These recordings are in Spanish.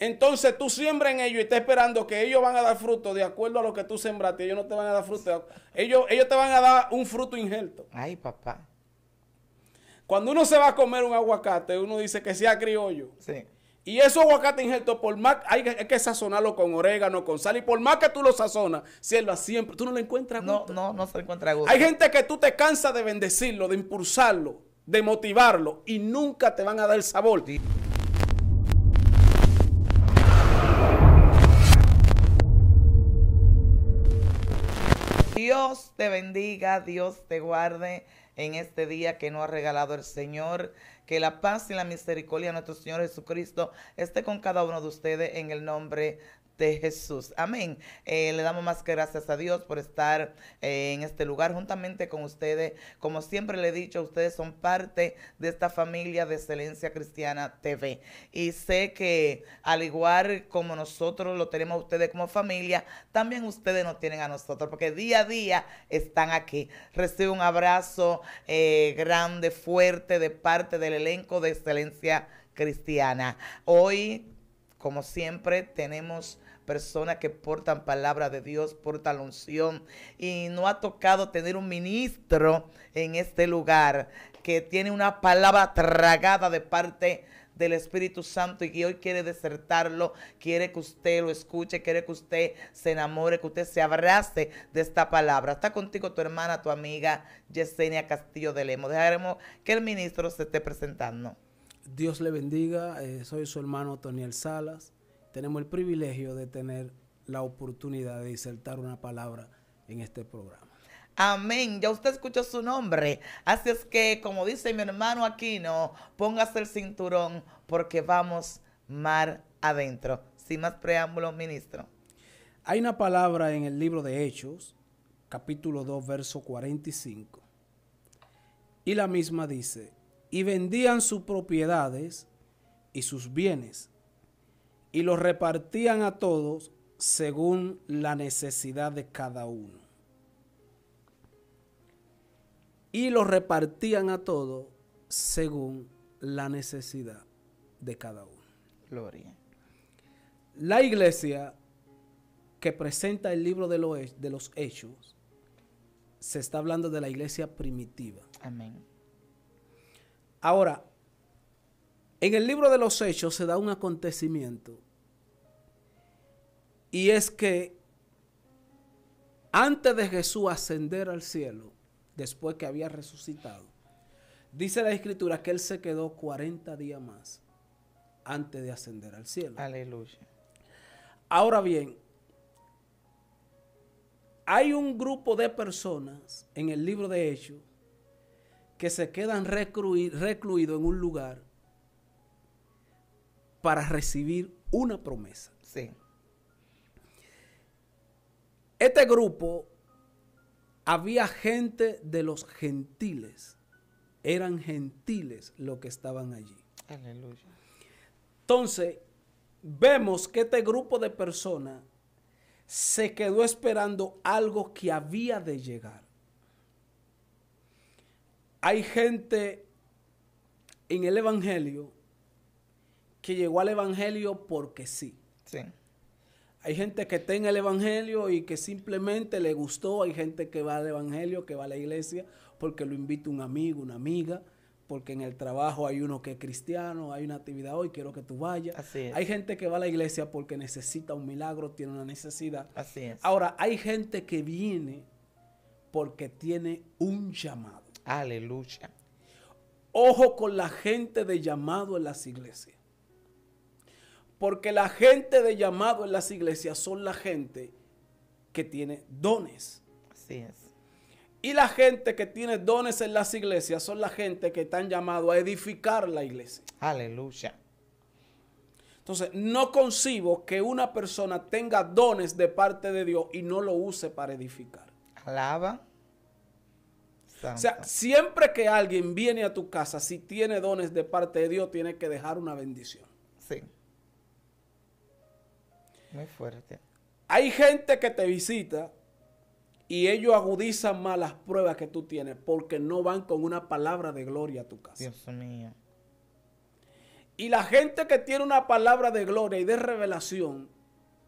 Entonces tú siembra en ellos y estás esperando que ellos van a dar fruto de acuerdo a lo que tú sembraste. Ellos no te van a dar fruto. Ellos, ellos te van a dar un fruto injerto. Ay, papá. Cuando uno se va a comer un aguacate, uno dice que sea criollo. Sí. Y ese aguacate injerto, por más hay que, hay sazonarlo con orégano, con sal, y por más que tú lo sazonas, siervas siempre, tú no lo encuentras gusto. No, no, no se encuentra gusto. Hay gente que tú te cansas de bendecirlo, de impulsarlo, de motivarlo, y nunca te van a dar el sabor. Sí. Dios te bendiga, Dios te guarde en este día que nos ha regalado el Señor. Que la paz y la misericordia de nuestro Señor Jesucristo esté con cada uno de ustedes en el nombre de Jesús. Amén. Eh, le damos más que gracias a Dios por estar eh, en este lugar juntamente con ustedes. Como siempre le he dicho, ustedes son parte de esta familia de Excelencia Cristiana TV. Y sé que al igual como nosotros lo tenemos a ustedes como familia, también ustedes nos tienen a nosotros, porque día a día están aquí. Recibe un abrazo eh, grande, fuerte de parte del elenco de Excelencia Cristiana. Hoy, como siempre, tenemos personas que portan palabra de Dios, portan unción. Y no ha tocado tener un ministro en este lugar que tiene una palabra tragada de parte del Espíritu Santo y que hoy quiere desertarlo, quiere que usted lo escuche, quiere que usted se enamore, que usted se abrace de esta palabra. Está contigo tu hermana, tu amiga Yesenia Castillo de Lemo. Dejaremos que el ministro se esté presentando. Dios le bendiga. Eh, soy su hermano Toniel Salas tenemos el privilegio de tener la oportunidad de insertar una palabra en este programa. Amén. Ya usted escuchó su nombre. Así es que, como dice mi hermano Aquino, póngase el cinturón porque vamos mar adentro. Sin más preámbulos, ministro. Hay una palabra en el libro de Hechos, capítulo 2, verso 45. Y la misma dice, y vendían sus propiedades y sus bienes y los repartían a todos según la necesidad de cada uno. Y los repartían a todos según la necesidad de cada uno. Gloria. La iglesia que presenta el libro de, de los hechos se está hablando de la iglesia primitiva. Amén. Ahora, en el libro de los Hechos se da un acontecimiento. Y es que antes de Jesús ascender al cielo, después que había resucitado, dice la escritura que él se quedó 40 días más antes de ascender al cielo. Aleluya. Ahora bien, hay un grupo de personas en el libro de Hechos que se quedan recluidos en un lugar para recibir una promesa. Sí. Este grupo había gente de los gentiles. Eran gentiles los que estaban allí. Aleluya. Entonces, vemos que este grupo de personas se quedó esperando algo que había de llegar. Hay gente en el Evangelio que llegó al Evangelio porque sí. Hay gente que tenga el Evangelio y que simplemente le gustó. Hay gente que va al Evangelio, que va a la iglesia porque lo invita un amigo, una amiga, porque en el trabajo hay uno que es cristiano, hay una actividad hoy, quiero que tú vayas. Hay gente que va a la iglesia porque necesita un milagro, tiene una necesidad. Así Ahora, hay gente que viene porque tiene un llamado. Aleluya. Ojo con la gente de llamado en las iglesias. Porque la gente de llamado en las iglesias son la gente que tiene dones. Así es. Y la gente que tiene dones en las iglesias son la gente que están llamado a edificar la iglesia. Aleluya. Entonces, no concibo que una persona tenga dones de parte de Dios y no lo use para edificar. Alaba. O sea, siempre que alguien viene a tu casa, si tiene dones de parte de Dios, tiene que dejar una bendición. Muy fuerte. Hay gente que te visita y ellos agudizan más las pruebas que tú tienes porque no van con una palabra de gloria a tu casa. Dios mío. Y la gente que tiene una palabra de gloria y de revelación,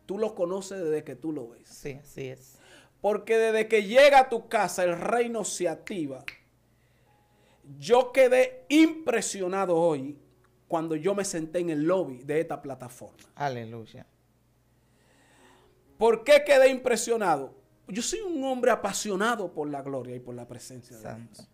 tú lo conoces desde que tú lo ves. Sí, así es. Porque desde que llega a tu casa el reino se activa. Yo quedé impresionado hoy cuando yo me senté en el lobby de esta plataforma. Aleluya. ¿Por qué quedé impresionado? Yo soy un hombre apasionado por la gloria y por la presencia de Dios.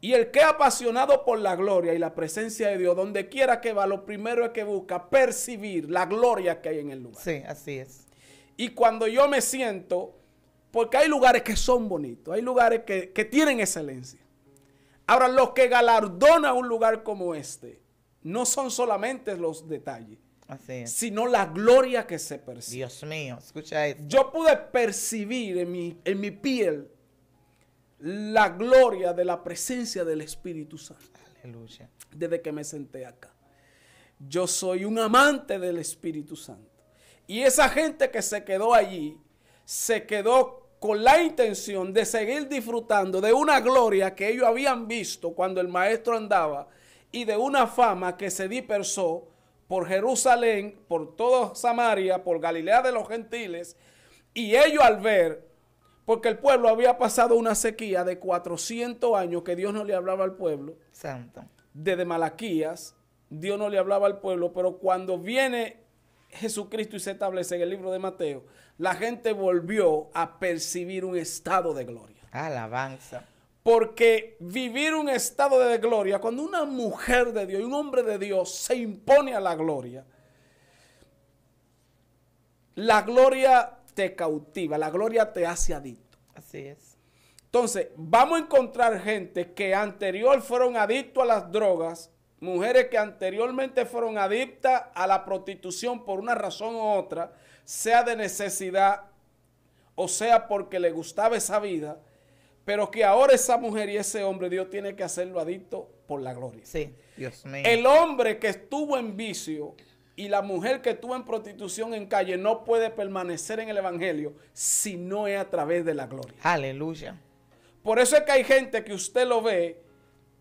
Y el que apasionado por la gloria y la presencia de Dios, donde quiera que va, lo primero es que busca percibir la gloria que hay en el lugar. Sí, así es. Y cuando yo me siento, porque hay lugares que son bonitos, hay lugares que, tienen excelencia. Ahora, los que galardona un lugar como este, no son solamente los detalles, sino la gloria que se percibe. Dios mío, escucha esto. Yo pude percibir en mi, en mi piel la gloria de la presencia del Espíritu Santo. Desde que me senté acá. Yo soy un amante del Espíritu Santo. Y esa gente que se quedó allí, se quedó con la intención de seguir disfrutando de una gloria que ellos habían visto cuando el maestro andaba y de una fama que se dispersó por Jerusalén, por toda Samaria, por Galilea de los gentiles, y ellos al ver, porque el pueblo había pasado una sequía de 400 años que Dios no le hablaba al pueblo, Santo. desde Malaquías, Dios no le hablaba al pueblo, pero cuando viene Jesucristo y se establece en el libro de Mateo, la gente volvió a percibir un estado de gloria. Alabanza. Porque vivir un estado de gloria, cuando una mujer de Dios y un hombre de Dios se impone a la gloria, la gloria te cautiva, la gloria te hace adicto. Así es. Entonces, vamos a encontrar gente que anterior fueron adictos a las drogas, mujeres que anteriormente fueron adictas a la prostitución por una razón u otra, sea de necesidad o sea porque le gustaba esa vida pero que ahora esa mujer y ese hombre, Dios tiene que hacerlo adicto por la gloria. Sí, Dios mío. El hombre que estuvo en vicio y la mujer que estuvo en prostitución en calle no puede permanecer en el evangelio si no es a través de la gloria. Aleluya. Por eso es que hay gente que usted lo ve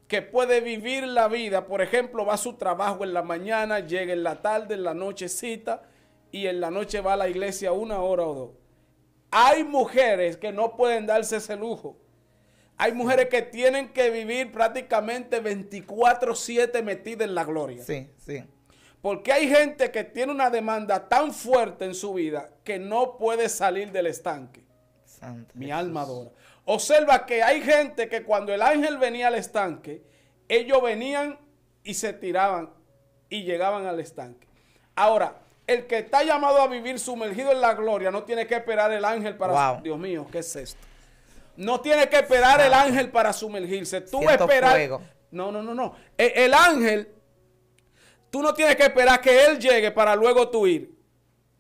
que puede vivir la vida, por ejemplo, va a su trabajo en la mañana, llega en la tarde, en la nochecita y en la noche va a la iglesia una hora o dos. Hay mujeres que no pueden darse ese lujo hay mujeres que tienen que vivir prácticamente 24/7 metidas en la gloria. Sí, sí. Porque hay gente que tiene una demanda tan fuerte en su vida que no puede salir del estanque. Mi alma adora. Observa que hay gente que cuando el ángel venía al estanque, ellos venían y se tiraban y llegaban al estanque. Ahora, el que está llamado a vivir sumergido en la gloria no tiene que esperar el ángel para... Dios mío, ¿qué es esto? No tiene que esperar el ángel para sumergirse. Tú esperas. No, no, no, no. E, el, ángel, tú no tienes que esperar que él llegue para luego tú ir.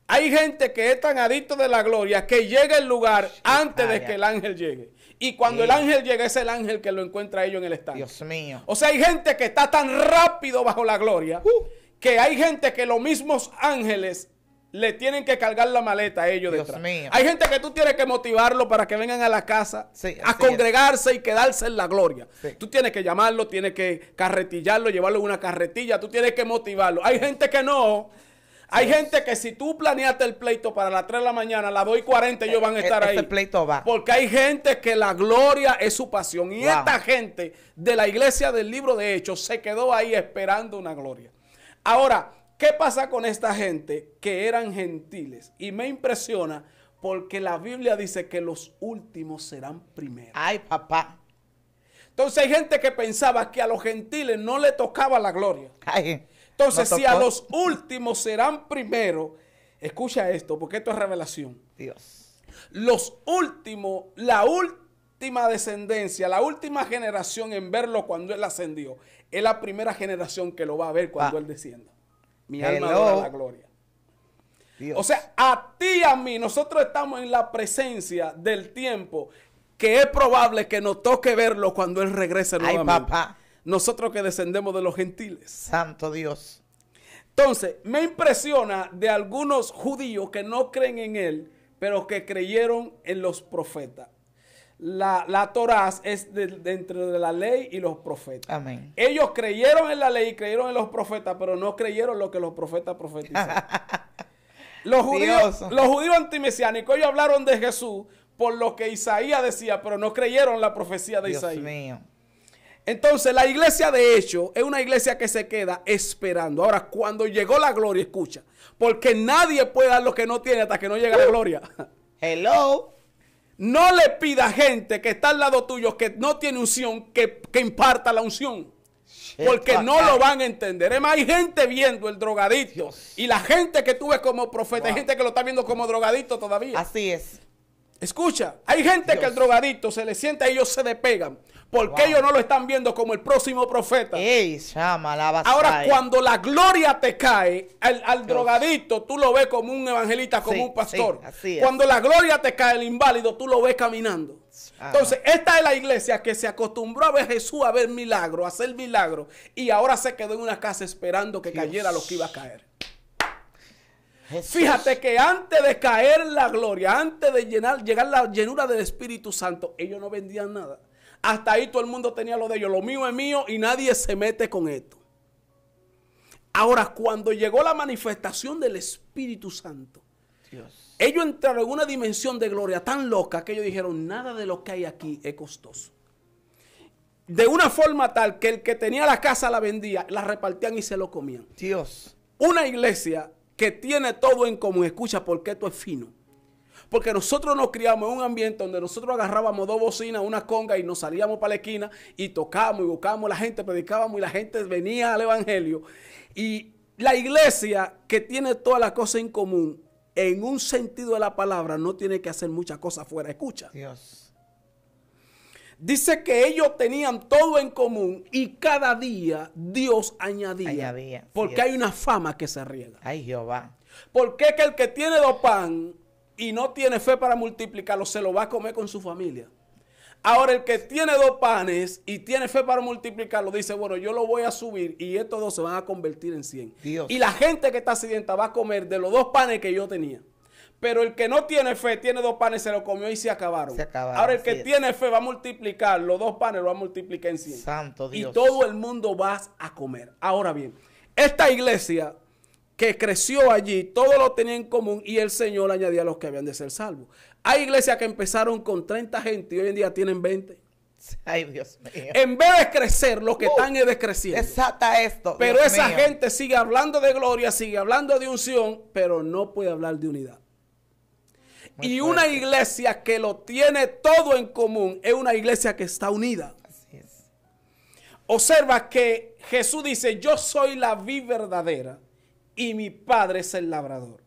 Hay gente que es tan adicto de la gloria que llega al lugar antes de que el ángel llegue. Y cuando el ángel llega, es el ángel que lo encuentra a ellos en el estado. Dios mío. O sea, hay gente que está tan rápido bajo la gloria uh. que hay gente que los mismos ángeles le tienen que cargar la maleta a ellos detrás. Hay gente que tú tienes que motivarlo para que vengan a la casa a congregarse y quedarse en la gloria. Tú tienes que llamarlo, tienes que carretillarlo, llevarlo en una carretilla, tú tienes que motivarlo. Hay gente que no. Hay gente que si tú planeaste el pleito para las 3 de la mañana, a las 2 y 40 ellos van a e-, estar este ahí. pleito va. Porque hay gente que la gloria es su pasión. Y esta gente de la iglesia del libro de Hechos se quedó ahí esperando una gloria. Ahora, ¿Qué pasa con esta gente que eran gentiles? Y me impresiona porque la Biblia dice que los últimos serán primeros. Ay, papá. Entonces hay gente que pensaba que a los gentiles no le tocaba la gloria. Entonces, si a los últimos serán primeros, escucha esto, porque esto es revelación. Dios. Los últimos, la última descendencia, la última generación en verlo cuando él ascendió, es la primera generación que lo va a ver cuando ah. él descienda. Mi alma la gloria. O sea, a ti y a mí, nosotros estamos en la presencia del tiempo que es probable que nos toque verlo cuando Él regrese nuevamente. Ay, Nosotros que descendemos de los gentiles. Santo Dios. Entonces, me impresiona de algunos judíos que no creen en Él, pero que creyeron en los profetas la, la es dentro de la ley y los profetas. Amén. Ellos creyeron en la ley y creyeron en los profetas, pero no creyeron lo que los profetas profetizaron. los, judíos, los judíos antimesiánicos, ellos hablaron de Jesús por lo que Isaías decía, pero no creyeron la profecía de Dios Isaías. Entonces, la iglesia de hecho es una iglesia que se queda esperando. Ahora, cuando llegó la gloria, escucha, porque nadie puede dar lo que no tiene hasta que no llega la uh. gloria. Hello. No le pida a gente que está al lado tuyo, que no tiene unción, que, imparta la unción. Porque no lo van a entender. Es más, hay gente viendo el drogadito. Y la gente que tú ves como profeta, hay gente que lo está viendo como drogadito todavía. Así es. Escucha, hay gente que el drogadito se le siente, y ellos se despegan. Porque ellos no lo están viendo como el próximo profeta? Ahora, cuando la gloria te cae, al, drogadito, tú lo ves como un evangelista, como un pastor. Cuando la gloria te cae, el inválido tú lo ves caminando. Entonces, esta es la iglesia que se acostumbró a ver Jesús, a ver milagros, a hacer milagros, y ahora se quedó en una casa esperando que cayera lo que iba a caer. Fíjate que antes de caer la gloria, antes de llenar, llegar la llenura del Espíritu Santo, ellos no vendían nada. Hasta ahí todo el mundo tenía lo de ellos. Lo mío es mío y nadie se mete con esto. Ahora, cuando llegó la manifestación del Espíritu Santo, ellos entraron en una dimensión de gloria tan loca que ellos dijeron, nada de lo que hay aquí es costoso. De una forma tal que el que tenía la casa la vendía, la repartían y se lo comían. Dios. Una iglesia que tiene todo en común, escucha porque esto es fino. Porque nosotros nos criamos en un ambiente donde nosotros agarrábamos dos bocinas, una conga y nos salíamos para la esquina y tocábamos y buscábamos la gente, predicábamos y la gente venía al evangelio. Y la iglesia que tiene todas las cosas en común, en un sentido de la palabra, no tiene que hacer muchas cosas fuera. Escucha. Dios. Dice que ellos tenían todo en común y cada día Dios añadía. porque hay una fama que se riega. Ay, Jehová. Porque que el que tiene dos pan y no tiene fe para multiplicarlo, se lo va a comer con su familia. Ahora el que tiene dos panes y tiene fe para multiplicarlo, dice, bueno, yo lo voy a subir y estos dos se van a convertir en 100. Y la gente que está sedienta va a comer de los dos panes que yo tenía. Pero el que no tiene fe, tiene dos panes, se lo comió y se acabaron. Ahora el que tiene fe va a multiplicar, los dos panes lo va a multiplicar en 100. Y todo el mundo va a comer. Ahora bien, esta iglesia que creció allí, todo lo tenía en común y el Señor añadía a los que habían de ser salvos. Hay iglesias que empezaron con 30 gente y hoy en día tienen 20. Ay, Dios mío. En vez de crecer, lo que uh, están es decreciendo. Exacta esto. Pero esa gente sigue hablando de gloria, sigue hablando de unción, pero no puede hablar de unidad. y una iglesia que lo tiene todo en común es una iglesia que está unida. Así es. Observa que Jesús dice, yo soy la vi verdadera y mi Padre es el labrador.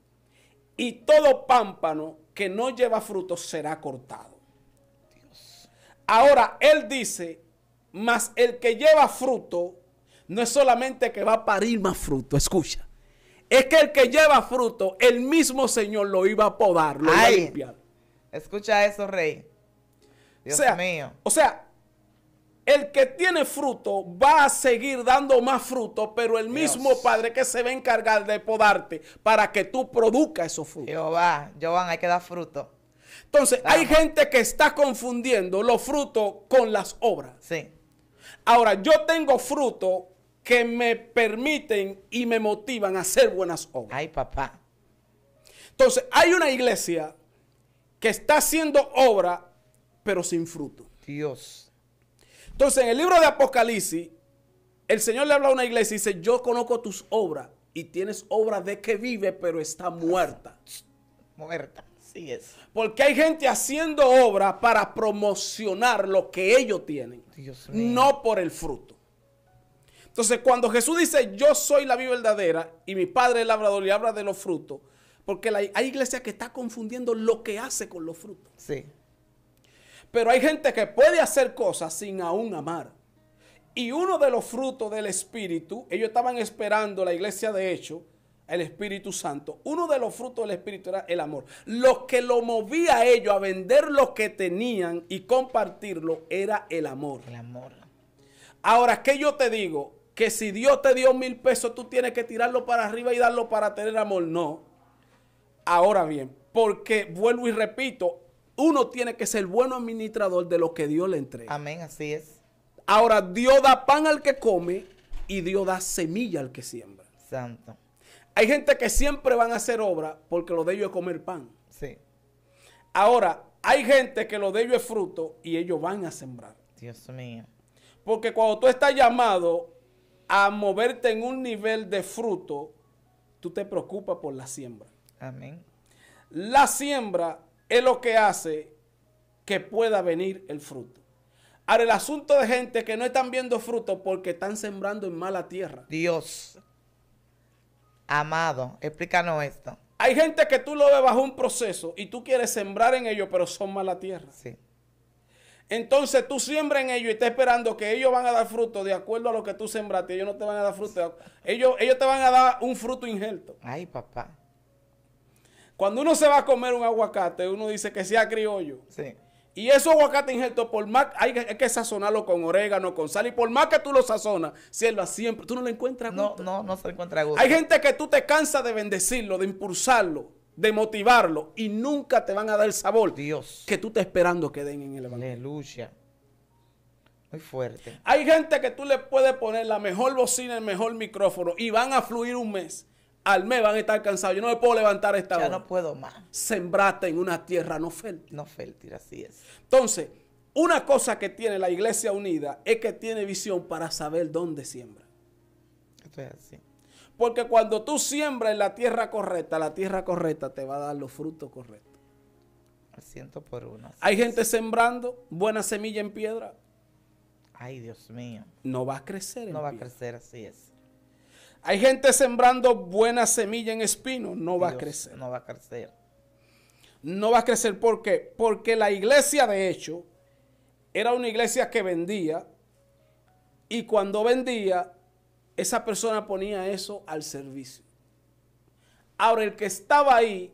Y todo pámpano que no lleva fruto será cortado. Ahora, él dice, mas el que lleva fruto, no es solamente que va a parir más fruto, escucha. Es que el que lleva fruto, el mismo Señor lo iba a podar, lo iba a limpiar. Escucha eso, Rey. Dios mío. O sea, el que tiene fruto va a seguir dando más fruto, pero el mismo Padre que se va a encargar de podarte para que tú produzcas esos frutos. Jehová, Jehová, hay que dar fruto. Entonces, hay gente que está confundiendo los frutos con las obras. Sí. Ahora, yo tengo frutos que me permiten y me motivan a hacer buenas obras. Ay, papá. Entonces, hay una iglesia que está haciendo obra, pero sin fruto. Dios. Entonces, en el libro de Apocalipsis, el Señor le habla a una iglesia y dice, yo conozco tus obras y tienes obras de que vive, pero está muerta. Muerta, sí es. Porque hay gente haciendo obras para promocionar lo que ellos tienen, no por el fruto. Entonces, cuando Jesús dice, yo soy la vida verdadera y mi Padre es labrador y habla de los frutos, porque hay iglesia que está confundiendo lo que hace con los frutos. Sí. Pero hay gente que puede hacer cosas sin aún amar. Y uno de los frutos del Espíritu, ellos estaban esperando la iglesia de hecho, el Espíritu Santo. Uno de los frutos del Espíritu era el amor. Lo que lo movía a ellos a vender lo que tenían y compartirlo era el amor. El amor. Ahora, ¿qué yo te digo? Que si Dios te dio mil pesos, tú tienes que tirarlo para arriba y darlo para tener amor. No. Ahora bien, porque vuelvo y repito, uno tiene que ser bueno administrador de lo que Dios le entrega. Amén, así es. Ahora, Dios da pan al que come y Dios da semilla al que siembra. Santo. Hay gente que siempre van a hacer obra porque lo de ellos es comer pan. Sí. Ahora, hay gente que lo de ellos es fruto y ellos van a sembrar. Dios mío. Porque cuando tú estás llamado a moverte en un nivel de fruto, tú te preocupas por la siembra. Amén. La siembra es lo que hace que pueda venir el fruto. Ahora, el asunto de gente que no están viendo fruto porque están sembrando en mala tierra. Dios, amado, explícanos esto. Hay gente que tú lo ves bajo un proceso y tú quieres sembrar en ellos, pero son mala tierra. Sí. Entonces tú siembras en ellos y estás esperando que ellos van a dar fruto de acuerdo a lo que tú sembraste. Ellos no te van a dar fruto. Ellos, ellos te van a dar un fruto injerto. Ay, papá. Cuando uno se va a comer un aguacate, uno dice que sea criollo. Sí. Y ese aguacate injerto, por más, hay que, sazonarlo con orégano, con sal. Y por más que tú lo sazonas, va siempre. Tú no lo encuentras gusto. No, no, no se encuentra gusto. Hay gente que tú te cansas de bendecirlo, de impulsarlo, de motivarlo. Y nunca te van a dar el sabor Dios. que tú estás esperando que den en el evangelio. Aleluya. Muy fuerte. Hay gente que tú le puedes poner la mejor bocina, el mejor micrófono y van a fluir un mes al mes van a estar cansados. Yo no me puedo levantar esta ya hora. Ya no puedo más. Sembraste en una tierra no fértil. No fértil, así es. Entonces, una cosa que tiene la iglesia unida es que tiene visión para saber dónde siembra. Esto es así. Porque cuando tú siembras en la tierra correcta, la tierra correcta te va a dar los frutos correctos. ciento por uno. Hay gente sembrando buena semilla en piedra. Ay, Dios mío. No va a crecer. no va a crecer, así es. Hay gente sembrando buena semilla en espino, no va a crecer. No va a crecer. No va a crecer, ¿por qué? Porque la iglesia, de hecho, era una iglesia que vendía y cuando vendía, esa persona ponía eso al servicio. Ahora, el que estaba ahí,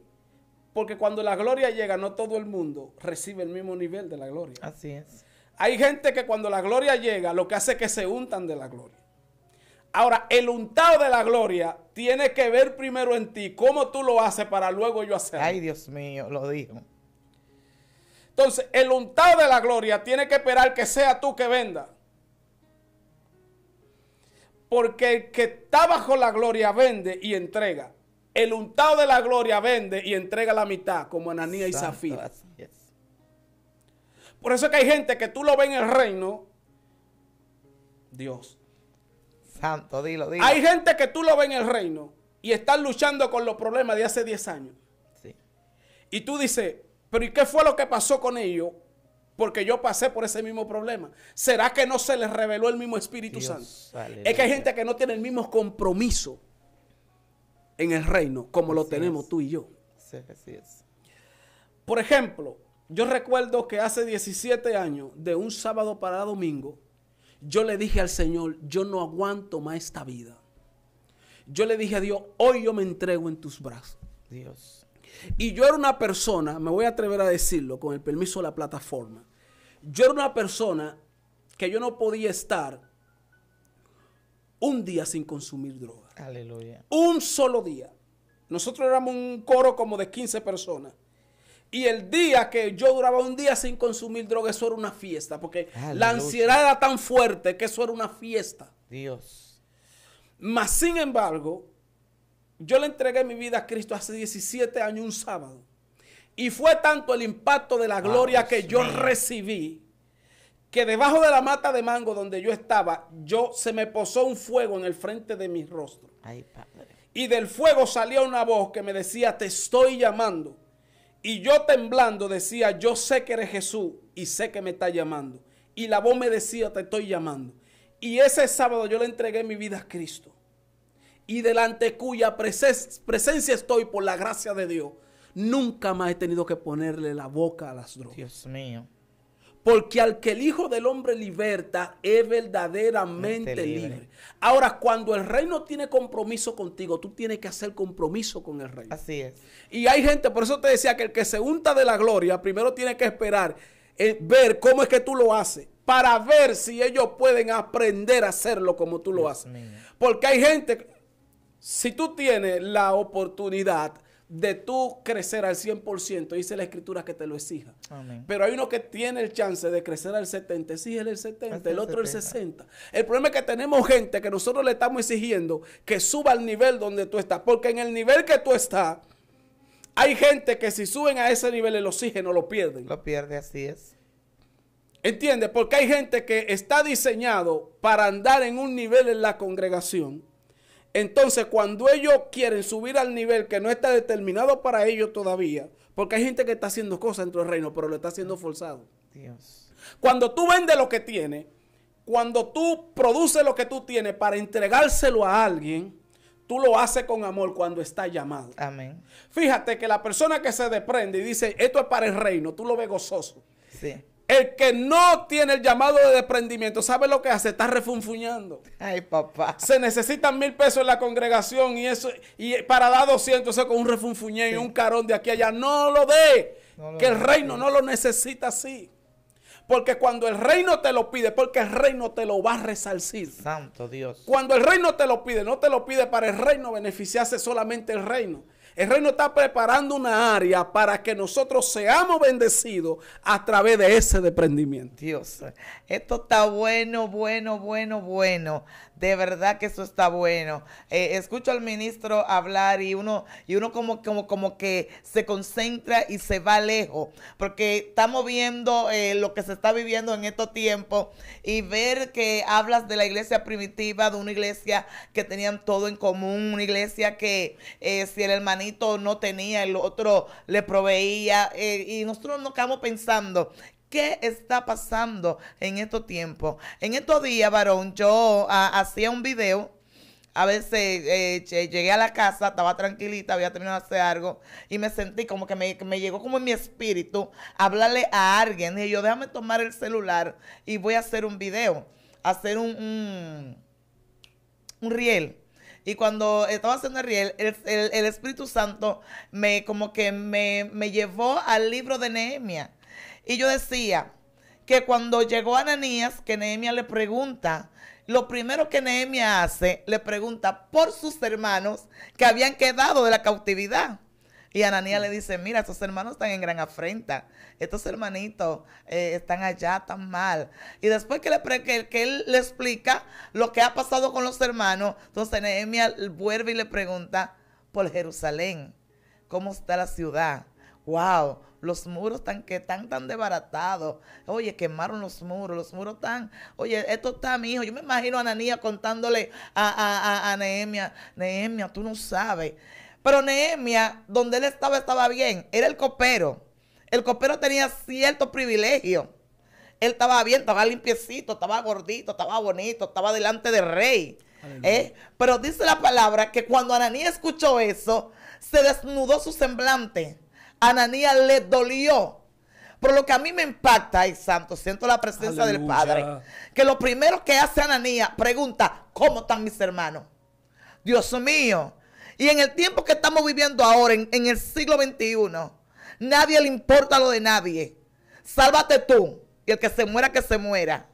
porque cuando la gloria llega, no todo el mundo recibe el mismo nivel de la gloria. Así es. Hay gente que cuando la gloria llega, lo que hace es que se untan de la gloria. Ahora, el untado de la gloria tiene que ver primero en ti, cómo tú lo haces para luego yo hacerlo. Ay, Dios mío, lo dijo. Entonces, el untado de la gloria tiene que esperar que sea tú que venda. Porque el que está bajo la gloria vende y entrega. El untado de la gloria vende y entrega la mitad, como Ananía y Zafira. Por eso es que hay gente que tú lo ves en el reino, Dios. Santo, dilo, dilo. Hay gente que tú lo ves en el reino y están luchando con los problemas de hace 10 años. Sí. Y tú dices, pero ¿y qué fue lo que pasó con ellos? Porque yo pasé por ese mismo problema. ¿Será que no se les reveló el mismo Espíritu Santo? Es que hay gente que no tiene el mismo compromiso en el reino como lo tenemos tú y yo. es. Por ejemplo, yo recuerdo que hace 17 años, de un sábado para domingo, yo le dije al Señor, yo no aguanto más esta vida. Yo le dije a Dios, hoy yo me entrego en tus brazos. Dios. Y yo era una persona, me voy a atrever a decirlo con el permiso de la plataforma. Yo era una persona que yo no podía estar un día sin consumir droga. Aleluya. Un solo día. Nosotros éramos un coro como de 15 personas. Y el día que yo duraba un día sin consumir droga, eso era una fiesta, porque la ansiedad era tan fuerte que eso era una fiesta. Dios. Mas, sin embargo, yo le entregué mi vida a Cristo hace 17 años, un sábado. Y fue tanto el impacto de la gloria que yo recibí, que debajo de la mata de mango donde yo estaba, yo se me posó un fuego en el frente de mi rostro. Ay, padre. Y del fuego salía una voz que me decía, te estoy llamando y yo temblando decía, yo sé que eres Jesús y sé que me está llamando. Y la voz me decía, te estoy llamando. Y ese sábado yo le entregué mi vida a Cristo. Y delante cuya presencia estoy por la gracia de Dios. Nunca más he tenido que ponerle la boca a las drogas. Dios mío. Porque al que el Hijo del Hombre liberta es verdaderamente libre. Ahora, cuando el reino tiene compromiso contigo, tú tienes que hacer compromiso con el reino. Así es. Y hay gente, por eso te decía que el que se unta de la gloria, primero tiene que esperar, eh, ver cómo es que tú lo haces, para ver si ellos pueden aprender a hacerlo como tú lo haces. Porque hay gente, si tú tienes la oportunidad, de tú crecer al 100%, dice la escritura que te lo exija. Pero hay uno que tiene el chance de crecer al 70, exige el 70, el otro el 60. El problema es que tenemos gente que nosotros le estamos exigiendo que suba al nivel donde tú estás, porque en el nivel que tú estás, hay gente que si suben a ese nivel el oxígeno lo pierden. Lo pierde, así es. ¿Entiendes? Porque hay gente que está diseñado para andar en un nivel en la congregación entonces, cuando ellos quieren subir al nivel que no está determinado para ellos todavía, porque hay gente que está haciendo cosas dentro del reino, pero lo está haciendo forzado. Dios. Cuando tú vendes lo que tienes, cuando tú produces lo que tú tienes para entregárselo a alguien, tú lo haces con amor cuando está llamado. Amén. Fíjate que la persona que se desprende y dice, esto es para el reino, tú lo ves gozoso. Sí. El que no tiene el llamado de desprendimiento, ¿sabe lo que hace? Está refunfuñando. Ay, papá. Se necesitan mil pesos en la congregación y eso, y para dar 200, con un refunfuñé y un carón de aquí allá. No lo dé. que el reino no lo necesita así. Porque cuando el reino te lo pide, porque el reino te lo va a resalcir. Santo Dios. Cuando el reino te lo pide, no te lo pide para el reino beneficiarse solamente el reino el reino está preparando una área para que nosotros seamos bendecidos a través de ese desprendimiento. Dios, esto está bueno, bueno, bueno, bueno. De verdad que eso está bueno. Eh, escucho al ministro hablar y uno, y uno como, como, como que se concentra y se va lejos, porque estamos viendo eh, lo que se está viviendo en estos tiempos y ver que hablas de la iglesia primitiva, de una iglesia que tenían todo en común, una iglesia que eh, si el hermanito no tenía, el otro le proveía, y nosotros nos quedamos pensando ¿Qué está pasando en estos tiempos? En estos días, varón, yo ah, hacía un video. A veces eh, llegué a la casa, estaba tranquilita, había terminado de hacer algo y me sentí como que me, llegó como en mi espíritu hablarle a alguien. Y yo, déjame tomar el celular y voy a hacer un video, hacer un, un, riel. Y cuando estaba haciendo el riel, el, Espíritu Santo me como que me, me llevó al libro de Nehemia y yo decía que cuando llegó Ananías, que Nehemia le pregunta, lo primero que Nehemia hace, le pregunta por sus hermanos que habían quedado de la cautividad. Y Ananías le dice, mira, estos hermanos están en gran afrenta, estos hermanitos eh, están allá tan mal. Y después que, le, que, él le explica lo que ha pasado con los hermanos, entonces Nehemia vuelve y le pregunta por Jerusalén, ¿cómo está la ciudad? wow, los muros están que tan desbaratados. Oye, quemaron los muros, los muros están, oye, esto está mi hijo. Yo me imagino a Ananía contándole a, a, a, Nehemia, Nehemia, tú no sabes. Pero Nehemia, donde él estaba, estaba bien. Era el copero. El copero tenía cierto privilegio. Él estaba bien, estaba limpiecito, estaba gordito, estaba bonito, estaba delante del rey. ¿Eh? Pero dice la palabra que cuando Ananía escuchó eso, se desnudó su semblante. Ananías le dolió. Pero lo que a mí me impacta ay Santo, siento la presencia del Padre, que lo primero que hace Ananía pregunta, ¿cómo están mis hermanos? Dios mío. Y en el tiempo que estamos viviendo ahora, en, el siglo XXI, nadie le importa lo de nadie. Sálvate tú. Y el que se muera, que se muera.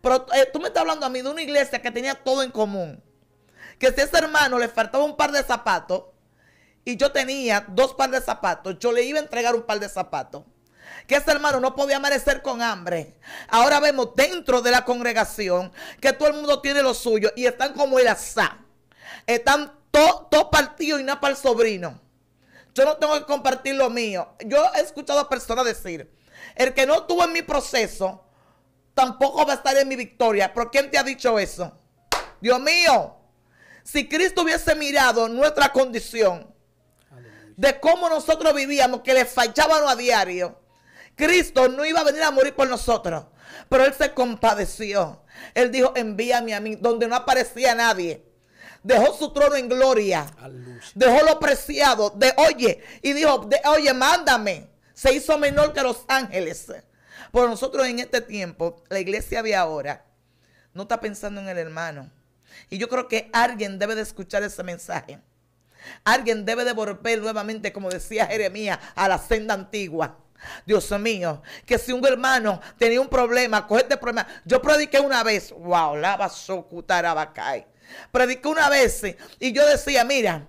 Pero eh, tú me estás hablando a mí de una iglesia que tenía todo en común. Que si a ese hermano le faltaba un par de zapatos, y yo tenía dos pares de zapatos, yo le iba a entregar un par de zapatos. Que ese hermano no podía amanecer con hambre. Ahora vemos dentro de la congregación que todo el mundo tiene lo suyo y están como el asá. Están todos to partidos y nada para el sobrino. Yo no tengo que compartir lo mío. Yo he escuchado a personas decir, el que no estuvo en mi proceso, tampoco va a estar en mi victoria. ¿Por quién te ha dicho eso? Dios mío, si Cristo hubiese mirado nuestra condición, de cómo nosotros vivíamos, que le fallábamos a diario. Cristo no iba a venir a morir por nosotros, pero Él se compadeció. Él dijo, envíame a mí, donde no aparecía nadie. Dejó su trono en gloria. Dejó lo preciado. De oye. Y dijo, de, oye, mándame. Se hizo menor que los ángeles. Por nosotros en este tiempo, la iglesia de ahora, no está pensando en el hermano. Y yo creo que alguien debe de escuchar ese mensaje. Alguien debe de volver nuevamente, como decía Jeremías, a la senda antigua. Dios mío, que si un hermano tenía un problema, coge este problema. Yo prediqué una vez, wow, la basocutarabacay. Prediqué una vez y yo decía, mira,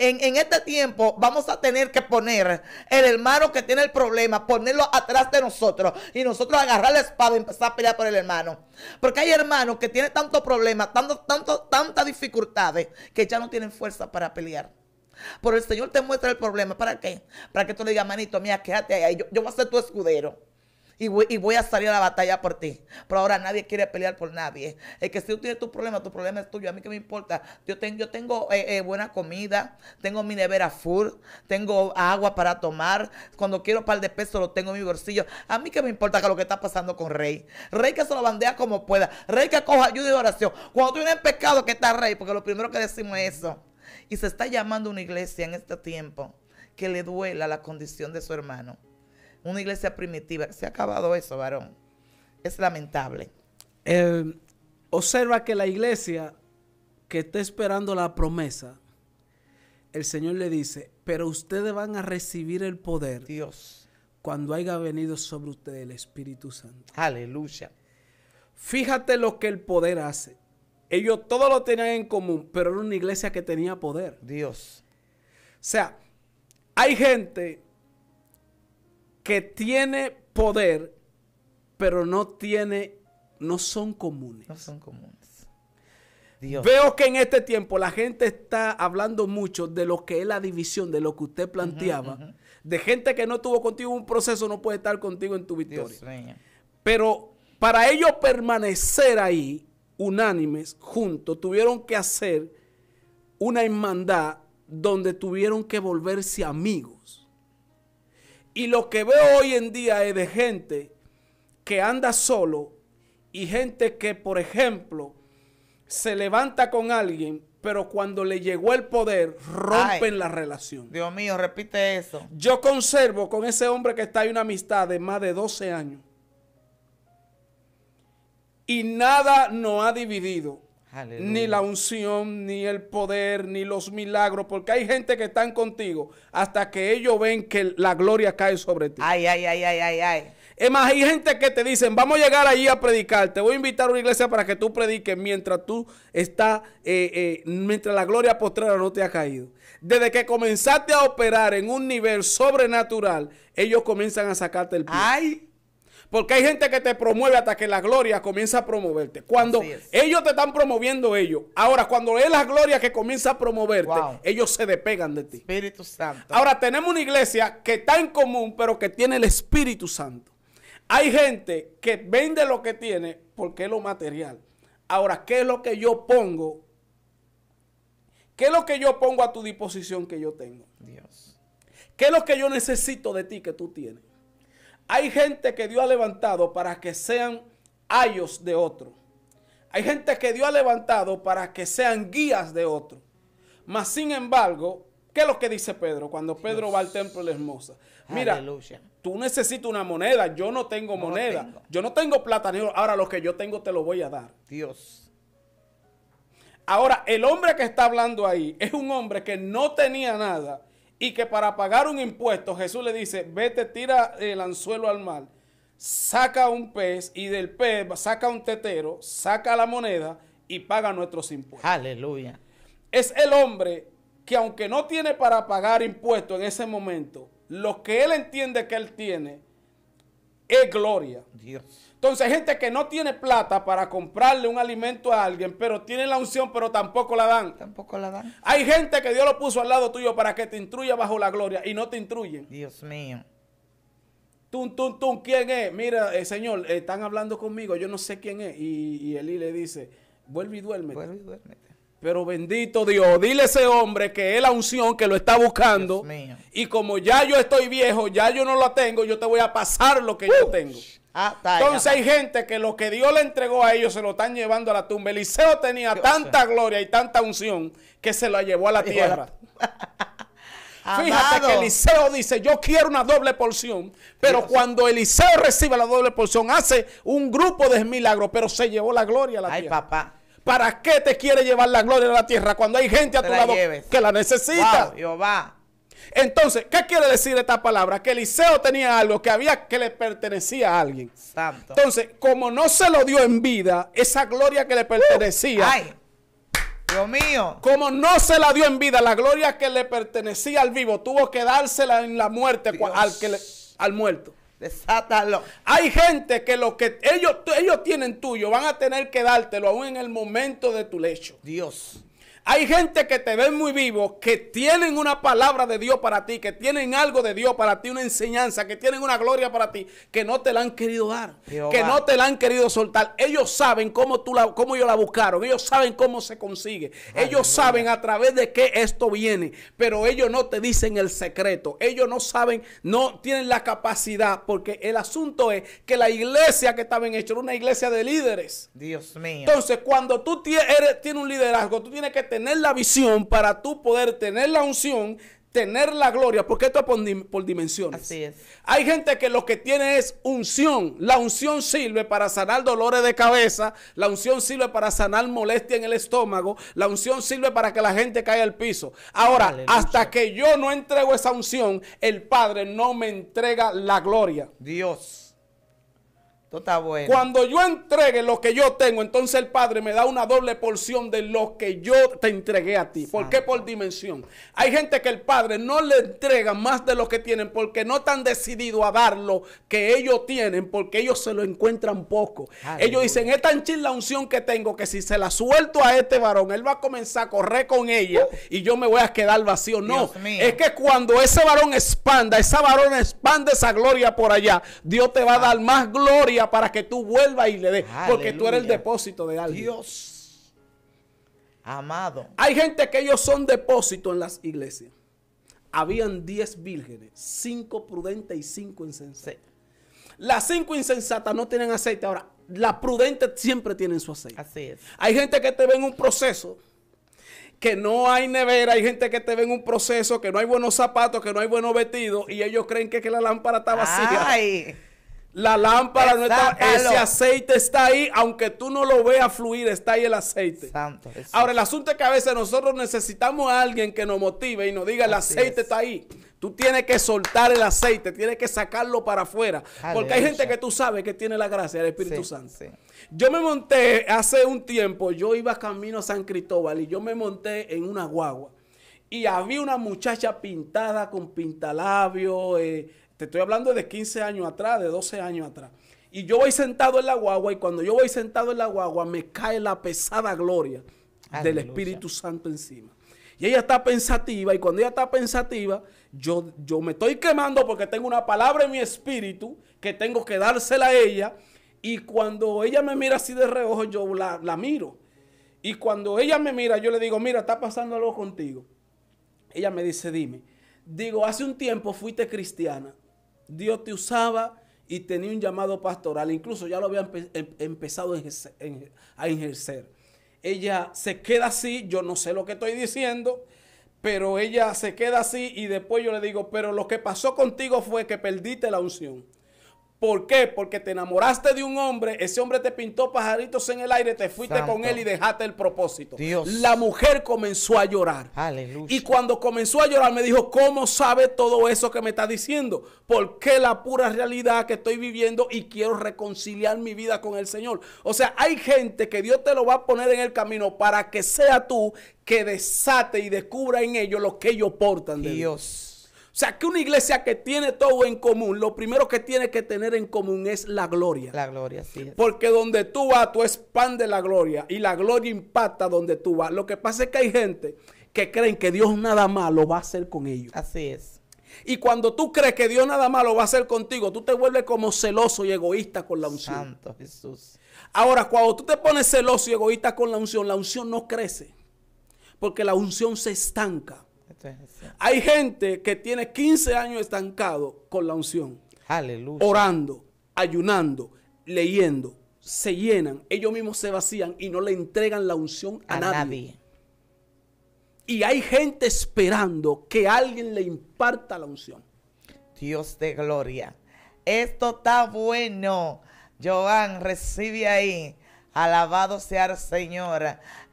en, este tiempo vamos a tener que poner el hermano que tiene el problema, ponerlo atrás de nosotros y nosotros agarrar la espada y empezar a pelear por el hermano. Porque hay hermanos que tienen tantos problemas, tanto, tanto, tantas dificultades que ya no tienen fuerza para pelear. Pero el Señor te muestra el problema. ¿Para qué? Para que tú le digas, manito, mira, quédate ahí. Yo, yo voy a ser tu escudero y voy, a salir a la batalla por ti. Pero ahora nadie quiere pelear por nadie. Es que si tú tienes tu problema, tu problema es tuyo. A mí que me importa. Yo, tengo yo tengo eh, eh, buena comida, tengo mi nevera full, tengo agua para tomar. Cuando quiero un par de pesos, lo tengo en mi bolsillo. A mí que me importa lo que está pasando con Rey. Rey que se lo bandea como pueda. Rey que coja ayuda y oración. Cuando tú vienes en pecado, que está Rey, porque lo primero que decimos es eso. Y se está llamando una iglesia en este tiempo que le duela la condición de su hermano una iglesia primitiva. Se ha acabado eso, varón. Es lamentable. Eh, observa que la iglesia que está esperando la promesa, el Señor le dice, pero ustedes van a recibir el poder. Dios. Cuando haya venido sobre ustedes el Espíritu Santo. Aleluya. Fíjate lo que el poder hace. Ellos todos lo tenían en común, pero era una iglesia que tenía poder. Dios. O sea, hay gente que tiene poder, pero no tiene, no son comunes. No son comunes. Veo que en este tiempo la gente está hablando mucho de lo que es la división, de lo que usted planteaba, de gente que no tuvo contigo un proceso, no puede estar contigo en tu victoria. pero para ellos permanecer ahí, unánimes, juntos, tuvieron que hacer una hermandad donde tuvieron que volverse amigos. Y lo que veo hoy en día es de gente que anda solo y gente que, por ejemplo, se levanta con alguien, pero cuando le llegó el poder, rompen la relación. Dios mío, repite eso. Yo conservo con ese hombre que está en una amistad de más de 12 años. Y nada nos ha dividido ni la unción, ni el poder, ni los milagros, porque hay gente que están contigo hasta que ellos ven que la gloria cae sobre ti. Ay, ay, ay, ay, ay, ay. Es más, hay gente que te dicen, vamos a llegar allí a predicar, te voy a invitar a una iglesia para que tú prediques mientras tú estás, eh, eh, mientras la gloria postrera no te ha caído. Desde que comenzaste a operar en un nivel sobrenatural, ellos comienzan a sacarte el pie. Ay. Porque hay gente que te promueve hasta que la gloria comienza a promoverte. Cuando ellos te están promoviendo ellos, ahora cuando es la gloria que comienza a promoverte, ellos se despegan de ti. Espíritu Santo. Ahora tenemos una iglesia que está en común, pero que tiene el Espíritu Santo. Hay gente que vende lo que tiene porque es lo material. Ahora, ¿qué es lo que yo pongo? ¿Qué es lo que yo pongo a tu disposición que yo tengo? Dios. ¿Qué es lo que yo necesito de ti que tú tienes? Hay gente que Dios ha levantado para que sean ayos de otro. Hay gente que Dios ha levantado para que sean guías de otro. Mas sin embargo, ¿qué es lo que dice Pedro cuando Pedro va al templo de la hermosa? Mira, tú necesitas una moneda, yo no tengo moneda, yo no tengo plata, ahora lo que yo tengo te lo voy a dar. Dios. Ahora, el hombre que está hablando ahí es un hombre que no tenía nada y que para pagar un impuesto Jesús le dice, vete, tira el anzuelo al mar, saca un pez y del pez saca un tetero, saca la moneda y paga nuestros impuestos. Aleluya. Es el hombre que aunque no tiene para pagar impuestos en ese momento, lo que él entiende que él tiene es gloria. Dios. Entonces, gente que no tiene plata para comprarle un alimento a alguien, pero tiene la unción, pero tampoco la dan. Tampoco la dan. Hay gente que Dios lo puso al lado tuyo para que te instruya bajo la gloria y no te instruyen. Dios mío. Tum, tum, tum, ¿quién es? Mira, eh, señor, eh, están hablando conmigo, yo no sé quién es. Y, y le dice, vuelve y duérmete. Vuelve y duérmete. Pero bendito Dios, dile a ese hombre que es la unción que lo está buscando. Y como ya yo estoy viejo, ya yo no lo tengo, yo te voy a pasar lo que yo tengo. Ah, Entonces hay gente que lo que Dios le entregó a ellos se lo están llevando a la tumba. Eliseo tenía tanta gloria y tanta unción que se la llevó a la tierra. Fíjate que Eliseo dice, yo quiero una doble porción, pero cuando Eliseo recibe la doble porción, hace un grupo de milagros, pero se llevó la gloria a la tierra. ¿Para qué te quiere llevar la gloria a la tierra cuando hay gente a tu lado que la necesita? Jehová. Entonces, ¿qué quiere decir esta palabra? Que Eliseo tenía algo que había que le pertenecía a alguien. Entonces, como no se lo dio en vida, esa gloria que le uh, pertenecía. ay. Dios mío. Como no se la dio en vida, la gloria que le pertenecía al vivo tuvo que dársela en la muerte al, que al muerto. Desátalo. Hay gente que lo que ellos, ellos tienen tuyo van a tener que dártelo aún en el momento de tu lecho. Dios. Hay gente que te ven muy vivo, que tienen una palabra de Dios para ti, que tienen algo de Dios para ti, una enseñanza, que tienen una gloria para ti, que no te la han querido dar, que no te la han querido soltar. Ellos saben cómo, tú la, cómo ellos la buscaron, ellos saben cómo se consigue, ellos saben a través de qué esto viene, pero ellos no te dicen el secreto, ellos no saben, no tienen la capacidad, porque el asunto es que la iglesia que estaba en hecho era una iglesia de líderes. Dios mío. Entonces, cuando tú tienes, tienes un liderazgo, tú tienes que tener la visión para tú poder tener la unción, tener la gloria, porque esto es por, dimensiones. Así es. Hay gente que lo que tiene es unción. La unción sirve para sanar dolores de cabeza, la unción sirve para sanar molestia en el estómago, la unción sirve para que la gente caiga al piso. Ahora, hasta que yo no entrego esa unción, el Padre no me entrega la gloria. Dios. Cuando yo entregue lo que yo tengo, entonces el Padre me da una doble porción de lo que yo te entregué a ti. ¿Por qué? Por dimensión. Hay gente que el Padre no le entrega más de lo que tienen porque no están decididos a dar lo que ellos tienen porque ellos se lo encuentran poco. Ellos dicen, es tan chis la unción que tengo que si se la suelto a este varón, él va a comenzar a correr con ella y yo me voy a quedar vacío. No, es que cuando ese varón expanda, esa varón expande esa gloria por allá, Dios te va a ah. dar más gloria para que tú vuelvas y le des. Porque tú eres el depósito de algo Dios. Amado. Hay gente que ellos son depósito en las iglesias. Habían 10 vírgenes, 5 prudentes y 5 insensatas. Las cinco insensatas no tienen aceite. Ahora, las prudentes siempre tienen su aceite. Así es. Hay gente que te ve en un proceso que no hay nevera, hay gente que te ve en un proceso, que no hay buenos zapatos, que no hay buenos vestidos, y ellos creen que, que la lámpara está vacía. Ay. La lámpara no ese aceite está ahí, aunque tú no lo veas fluir, está ahí el aceite. Ahora, el asunto es que a veces nosotros necesitamos a alguien que nos motive y nos diga, el aceite está ahí. Tú tienes que soltar el aceite, tienes que sacarlo para afuera. Porque hay gente que tú sabes que tiene la gracia del Espíritu Santo. Yo me monté hace un tiempo, yo iba camino a San Cristóbal y yo me monté en una guagua. Y había una muchacha pintada con pintalabios, eh, te estoy hablando de 15 años atrás, de 12 años atrás. Y yo voy sentado en la guagua y cuando yo voy sentado en la guagua me cae la pesada gloria del Espíritu Santo encima. Y ella está pensativa y cuando ella está pensativa, yo, yo me estoy quemando porque tengo una palabra en mi espíritu que tengo que dársela a ella. Y cuando ella me mira así de reojo, yo la, la miro. Y cuando ella me mira, yo le digo, mira, está pasando algo contigo. Ella me dice, dime. Digo, hace un tiempo fuiste cristiana Dios te usaba y tenía un llamado pastoral. Incluso ya lo había em-, empezado a ejercer. Ella se queda así, yo no sé lo que estoy diciendo, pero ella se queda así y después yo le digo, pero lo que pasó contigo fue que perdiste la unción. ¿Por qué? Porque te enamoraste de un hombre, ese hombre te pintó pajaritos en el aire, te fuiste con él y dejaste el propósito. Dios. La mujer comenzó a llorar. Aleluya. Y cuando comenzó a llorar me dijo, ¿cómo sabe todo eso que me está diciendo? Porque la pura realidad que estoy viviendo y quiero reconciliar mi vida con el Señor. O sea, hay gente que Dios te lo va a poner en el camino para que sea tú que desate y descubra en ellos lo que ellos portan de Dios sea, que una iglesia que tiene todo en común, lo primero que tiene que tener en común es la gloria. La gloria, sí. Porque donde tú vas, tú expandes la gloria y la gloria impacta donde tú vas. Lo que pasa es que hay gente que creen que Dios nada malo va a hacer con ellos. Así es. Y cuando tú crees que Dios nada malo va a hacer contigo, tú te vuelves como celoso y egoísta con la unción. Santo Jesús. Ahora, cuando tú te pones celoso y egoísta con la unción, la unción no crece. Porque la unción se estanca. Hay gente que tiene 15 años estancado con la unción. Aleluya. Orando, ayunando, leyendo. Se llenan, ellos mismos se vacían y no le entregan la unción a, nadie. Y hay gente esperando que alguien le imparta la unción. Dios de gloria. Esto está bueno. Joan, recibe ahí. Alabado sea el Señor.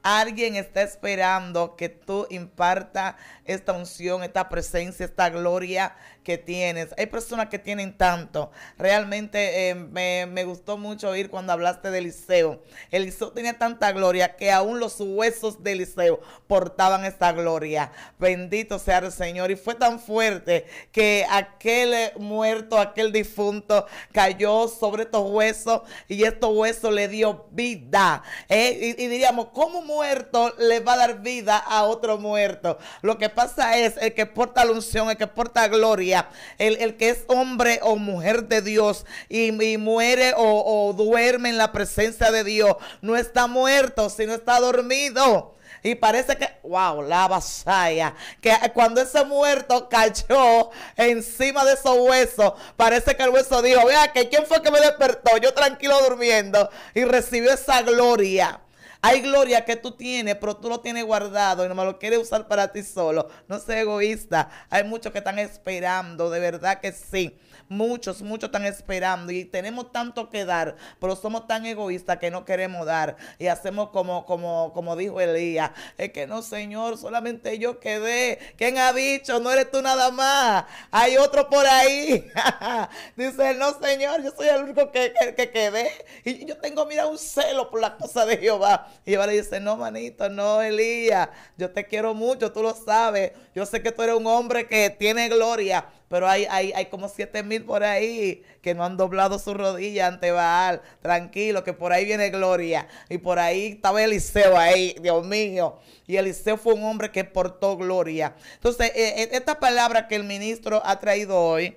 Alguien está esperando que tú imparta esta unción, esta presencia, esta gloria, que tienes. Hay personas que tienen tanto. Realmente eh, me, gustó mucho oír cuando hablaste de Eliseo. Eliseo tenía tanta gloria que aún los huesos de Eliseo portaban esta gloria. Bendito sea el Señor. Y fue tan fuerte que aquel eh, muerto, aquel difunto cayó sobre estos huesos y estos huesos le dio vida. Eh, y, diríamos, ¿cómo muerto le va a dar vida a otro muerto? Lo que pasa es el que porta la unción, el que porta gloria el, que es hombre o mujer de Dios y, muere o, duerme en la presencia de Dios, no está muerto, sino está dormido. Y parece que, wow, la vasaya. Que cuando ese muerto cayó encima de esos huesos, parece que el hueso dijo, vea que quién fue que me despertó, yo tranquilo durmiendo. Y recibió esa gloria. Hay gloria que tú tienes, pero tú lo tienes guardado y no me lo quieres usar para ti solo. No seas egoísta. Hay muchos que están esperando, de verdad que sí. Muchos, muchos están esperando y tenemos tanto que dar, pero somos tan egoístas que no queremos dar y hacemos como, como, como dijo Elías, es que no, Señor, solamente yo quedé. ¿Quién ha dicho? No eres tú nada más. Hay otro por ahí. Dice, no, Señor, yo soy el único que, que, quedé. Y yo tengo, mira, un celo por la cosa de Jehová. Y Jehová le dice, no, manito, no, Elías, yo te quiero mucho, tú lo sabes. Yo sé que tú eres un hombre que tiene gloria, pero hay, hay, hay como siete mil por ahí que no han doblado su rodilla ante Baal. Tranquilo, que por ahí viene Gloria. Y por ahí estaba Eliseo ahí, Dios mío. Y Eliseo fue un hombre que portó gloria. Entonces, eh, eh, esta palabra que el ministro ha traído hoy,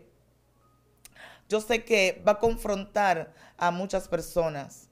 yo sé que va a confrontar a muchas personas.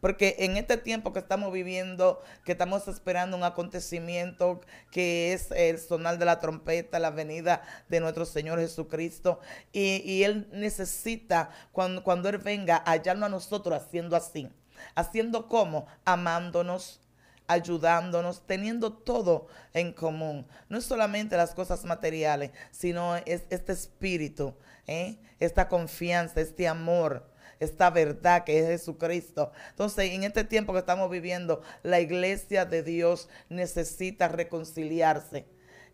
Porque en este tiempo que estamos viviendo, que estamos esperando un acontecimiento que es el sonar de la trompeta, la venida de nuestro Señor Jesucristo, y, Él necesita, cuando, Él venga, hallarnos a nosotros haciendo así. ¿Haciendo como Amándonos, ayudándonos, teniendo todo en común. No solamente las cosas materiales, sino este espíritu, ¿eh? esta confianza, este amor esta verdad que es Jesucristo. Entonces, en este tiempo que estamos viviendo, la iglesia de Dios necesita reconciliarse.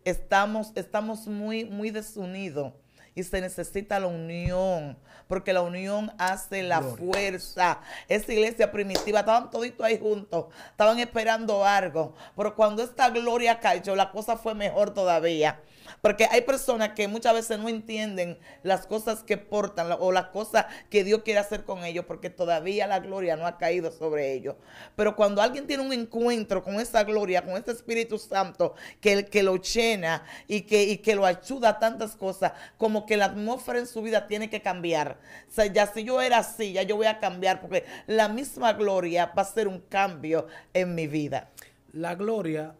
Estamos, estamos muy, muy desunidos y se necesita la unión, porque la unión hace la fuerza. Esa iglesia primitiva, estaban toditos ahí juntos, estaban esperando algo, pero cuando esta gloria cayó, la cosa fue mejor todavía. Porque hay personas que muchas veces no entienden las cosas que portan o las cosas que Dios quiere hacer con ellos, porque todavía la gloria no ha caído sobre ellos. Pero cuando alguien tiene un encuentro con esa gloria, con ese Espíritu Santo, que, que lo llena y que, y que lo ayuda a tantas cosas, como que la atmósfera en su vida tiene que cambiar. O sea, ya si yo era así, ya yo voy a cambiar, porque la misma gloria va a ser un cambio en mi vida. La gloria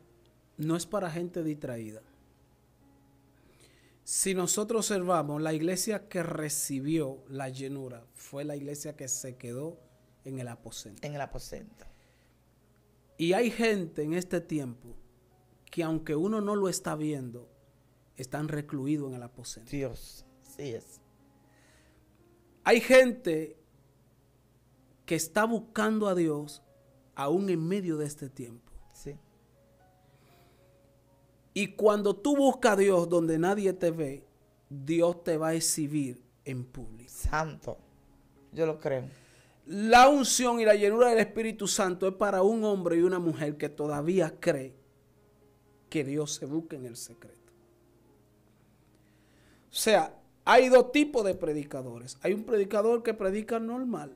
no es para gente distraída. Si nosotros observamos, la iglesia que recibió la llenura fue la iglesia que se quedó en el aposento. En el aposento. Y hay gente en este tiempo que aunque uno no lo está viendo, están recluidos en el aposento. Dios, sí es. Hay gente que está buscando a Dios aún en medio de este tiempo. Sí. Y cuando tú buscas a Dios donde nadie te ve, Dios te va a exhibir en público. Santo. Yo lo creo. La unción y la llenura del Espíritu Santo es para un hombre y una mujer que todavía cree que Dios se busca en el secreto. O sea, hay dos tipos de predicadores. Hay un predicador que predica normal.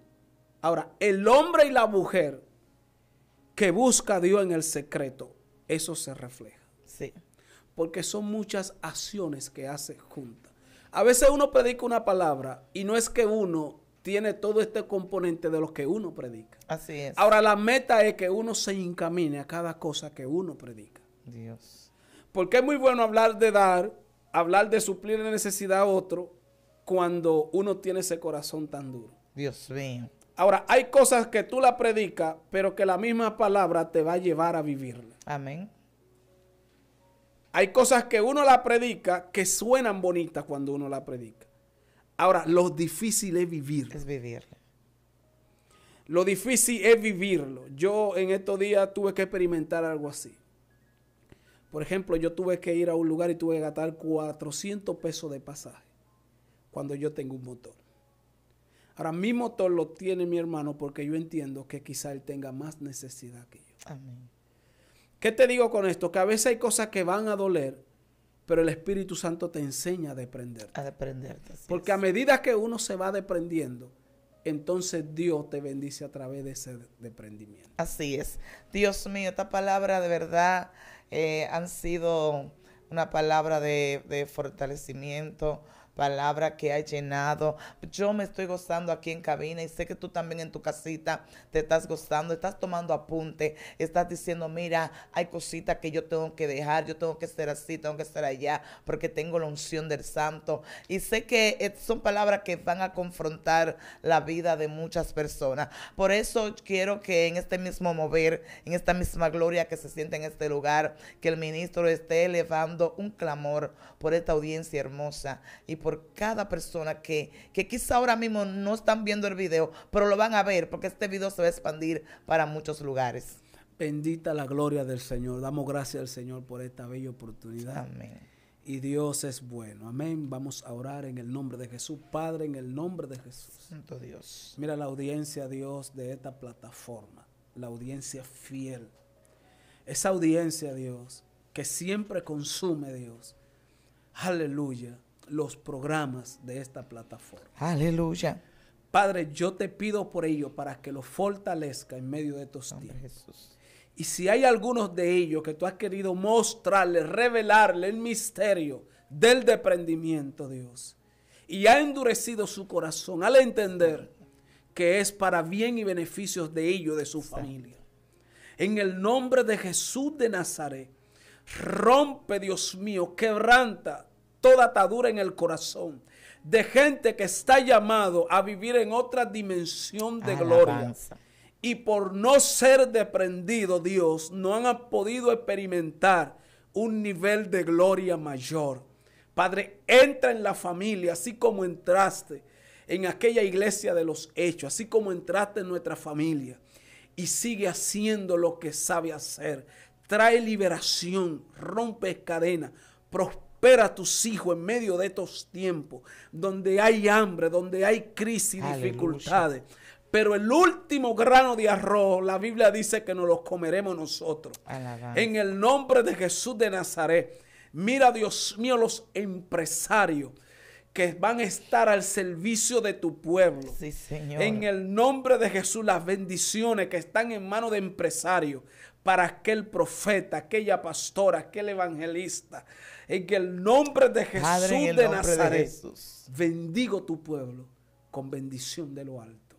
Ahora, el hombre y la mujer que busca a Dios en el secreto, eso se refleja. Sí. Porque son muchas acciones que hace juntas. A veces uno predica una palabra y no es que uno tiene todo este componente de lo que uno predica. Así es. Ahora la meta es que uno se encamine a cada cosa que uno predica. Dios. Porque es muy bueno hablar de dar, hablar de suplir la necesidad a otro cuando uno tiene ese corazón tan duro. Dios mío. Ahora, hay cosas que tú la predicas, pero que la misma palabra te va a llevar a vivirla. Amén. Hay cosas que uno la predica que suenan bonitas cuando uno la predica. Ahora, lo difícil es vivirlo. Es vivirlo. Lo difícil es vivirlo. Yo en estos días tuve que experimentar algo así. Por ejemplo, yo tuve que ir a un lugar y tuve que gastar 400 pesos de pasaje cuando yo tengo un motor. Ahora, mi motor lo tiene mi hermano porque yo entiendo que quizá él tenga más necesidad que yo. Amén. ¿Qué te digo con esto? Que a veces hay cosas que van a doler, pero el Espíritu Santo te enseña a desprenderte. A desprenderte. Porque a medida que uno se va desprendiendo, entonces Dios te bendice a través de ese desprendimiento. Así es. Dios mío, esta palabra de verdad eh, han sido una palabra de, de fortalecimiento, palabra que ha llenado. Yo me estoy gozando aquí en cabina y sé que tú también en tu casita te estás gozando, estás tomando apunte, estás diciendo, mira, hay cositas que yo tengo que dejar, yo tengo que ser así, tengo que estar allá, porque tengo la unción del santo. Y sé que son palabras que van a confrontar la vida de muchas personas. Por eso quiero que en este mismo mover, en esta misma gloria que se siente en este lugar, que el ministro esté elevando un clamor por esta audiencia hermosa y por por cada persona que, que quizá ahora mismo no están viendo el video, pero lo van a ver porque este video se va a expandir para muchos lugares. Bendita la gloria del Señor. Damos gracias al Señor por esta bella oportunidad. Amén. Y Dios es bueno. Amén. Vamos a orar en el nombre de Jesús. Padre, en el nombre de Jesús. Santo Dios. Mira la audiencia, Dios, de esta plataforma. La audiencia fiel. Esa audiencia, Dios, que siempre consume, Dios. Aleluya los programas de esta plataforma. Aleluya. Padre, yo te pido por ello para que lo fortalezca en medio de estos tiempos. Y si hay algunos de ellos que tú has querido mostrarle, revelarle el misterio del deprendimiento, Dios, y ha endurecido su corazón al entender que es para bien y beneficios de ellos, de su familia. En el nombre de Jesús de Nazaret, rompe, Dios mío, quebranta toda atadura en el corazón, de gente que está llamado a vivir en otra dimensión de gloria. Y por no ser deprendido Dios, no han podido experimentar un nivel de gloria mayor. Padre, entra en la familia, así como entraste en aquella iglesia de los hechos, así como entraste en nuestra familia. Y sigue haciendo lo que sabe hacer. Trae liberación, rompe cadenas, prospera Espera a tus hijos en medio de estos tiempos, donde hay hambre, donde hay crisis, y dificultades. Pero el último grano de arroz, la Biblia dice que nos lo comeremos nosotros. En el nombre de Jesús de Nazaret. Mira, Dios mío, los empresarios que van a estar al servicio de tu pueblo. En el nombre de Jesús, las bendiciones que están en manos de empresarios para aquel profeta, aquella pastora, aquel evangelista. En el nombre de Jesús de Nazaret, bendigo tu pueblo con bendición de lo alto.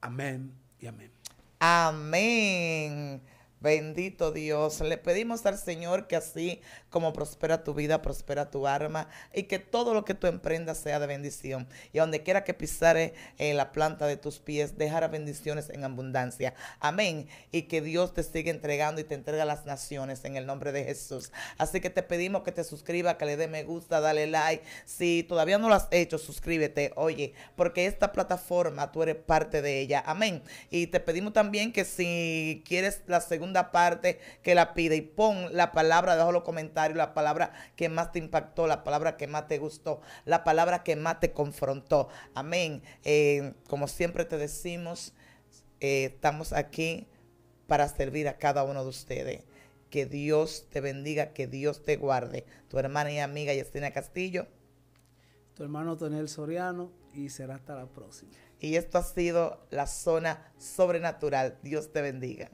Amén y amén. Amén. Bendito Dios, le pedimos al Señor que así como prospera tu vida, prospera tu arma y que todo lo que tú emprendas sea de bendición. Y donde quiera que pisare en la planta de tus pies, dejará bendiciones en abundancia. Amén. Y que Dios te siga entregando y te entrega a las naciones en el nombre de Jesús. Así que te pedimos que te suscribas, que le dé me gusta, dale like. Si todavía no lo has hecho, suscríbete. Oye, porque esta plataforma tú eres parte de ella. Amén. Y te pedimos también que si quieres la segunda parte que la pide y pon la palabra dejo los comentarios, la palabra que más te impactó, la palabra que más te gustó, la palabra que más te confrontó. Amén. Eh, como siempre te decimos, eh, estamos aquí para servir a cada uno de ustedes. Que Dios te bendiga, que Dios te guarde. Tu hermana y amiga Yesenia Castillo. Tu hermano Tonel Soriano y será hasta la próxima. Y esto ha sido la zona sobrenatural. Dios te bendiga.